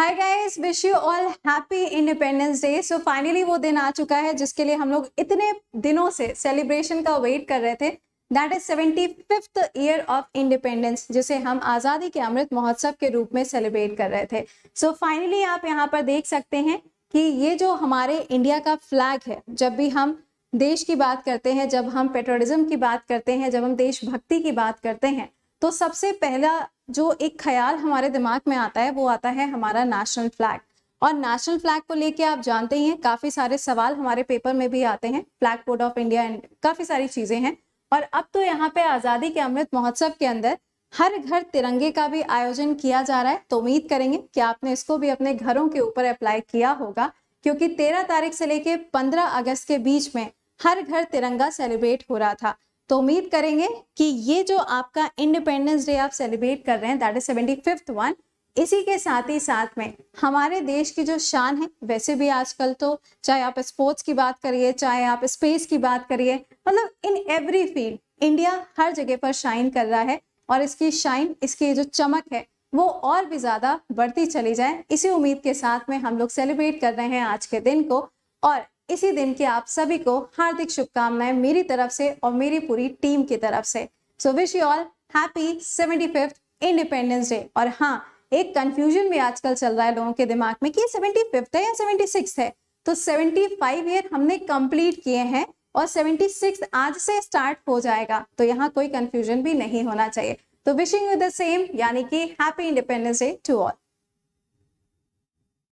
hi guys wish you all happy independence day so finally वो दिन आ चुका है जिसके लिए हम लोग इतने दिनों से सेलिब्रेशन का वेट कर रहे थे that is seventy fifth year of independence जिसे हम आज़ादी के अमृत महोत्सव के रूप में सेलिब्रेट कर रहे थे सो so, फाइनली आप यहाँ पर देख सकते हैं कि ये जो हमारे इंडिया का फ्लैग है जब भी हम देश की बात करते हैं जब हम पेट्रोटिज्म की बात करते हैं जब हम देशभक्ति की बात करते हैं तो सबसे पहला जो एक ख्याल हमारे दिमाग में आता है वो आता है हमारा नेशनल फ्लैग और नेशनल फ्लैग को लेके आप जानते ही हैं काफी सारे सवाल हमारे पेपर में भी आते हैं flag code of India and काफी सारी चीजें हैं और अब तो यहाँ पे आजादी के अमृत महोत्सव के अंदर हर घर तिरंगे का भी आयोजन किया जा रहा है तो उम्मीद करेंगे कि आपने इसको भी अपने घरों के ऊपर अप्लाई किया होगा क्योंकि तेरह तारीख से लेके पंद्रह अगस्त के बीच में हर घर तिरंगा सेलिब्रेट हो रहा था तो उम्मीद करेंगे कि ये जो आपका इंडिपेंडेंस डे आप सेलिब्रेट कर रहे हैं that is seventy fifth one इसी के साथ ही साथ में हमारे देश की जो शान है वैसे भी आजकल तो चाहे आप स्पोर्ट्स की बात करिए चाहे आप स्पेस की बात करिए मतलब इन एवरी फील्ड इंडिया हर जगह पर शाइन कर रहा है और इसकी शाइन इसकी जो चमक है वो और भी ज़्यादा बढ़ती चली जाए इसी उम्मीद के साथ में हम लोग सेलिब्रेट कर रहे हैं आज के दिन को और इसी दिन की आप सभी को हार्दिक शुभकामनाएं मेरी तरफ से और मेरी पूरी टीम की तरफ से so wish you all happy seventy fifth independence day और हाँ एक कंफ्यूजन भी आजकल चल रहा है लोगों के दिमाग में कि सेवेंटी फिफ्थ है या सेवेंटी सिक्स है तो सेवेंटी फाइव ईयर हमने कंप्लीट किए हैं और सेवेंटी सिक्स आज से स्टार्ट हो जाएगा तो यहाँ कोई कंफ्यूजन भी नहीं होना चाहिए तो विशिंग यू द सेम यानी कि happy independence day to all